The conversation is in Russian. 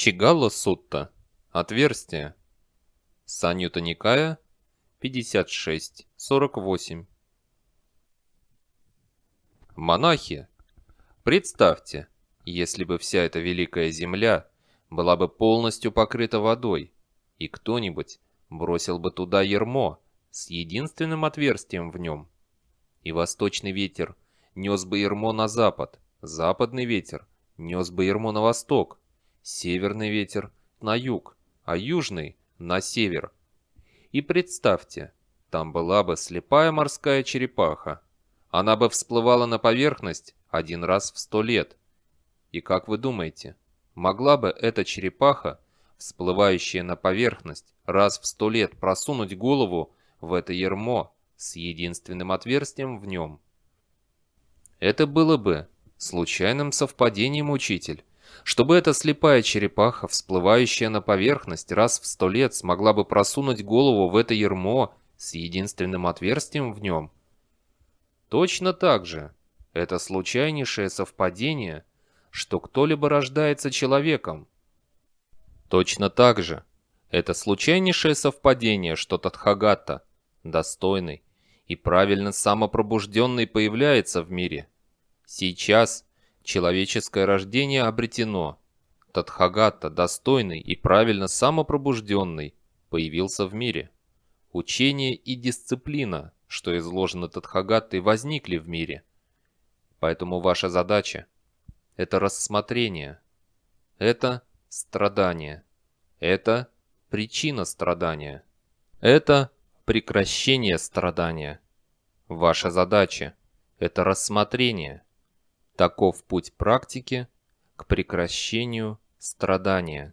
Чигало Сутта. Отверстие. Санюта Никая. 56-48. Монахи. Представьте, если бы вся эта великая земля была бы полностью покрыта водой, и кто-нибудь бросил бы туда ермо с единственным отверстием в нем. И восточный ветер нес бы ермо на запад, западный ветер нес бы ермо на восток, Северный ветер на юг, а южный на север. И представьте, там была бы слепая морская черепаха. Она бы всплывала на поверхность один раз в сто лет. И как вы думаете, могла бы эта черепаха, всплывающая на поверхность раз в сто лет, просунуть голову в это ермо с единственным отверстием в нем? Это было бы случайным совпадением, учитель. Чтобы эта слепая черепаха, всплывающая на поверхность раз в сто лет, смогла бы просунуть голову в это ермо с единственным отверстием в нем. Точно так же. Это случайнейшее совпадение, что кто-либо рождается человеком. Точно так же. Это случайнейшее совпадение, что Тадхагата, достойный и правильно самопробужденный, появляется в мире. Сейчас – Человеческое рождение обретено. Тадхагата, достойный и правильно самопробужденный, появился в мире. Учение и дисциплина, что изложено Тадхагатой, возникли в мире. Поэтому ваша задача – это рассмотрение. Это страдание. Это причина страдания. Это прекращение страдания. Ваша задача – это рассмотрение – Таков путь практики к прекращению страдания.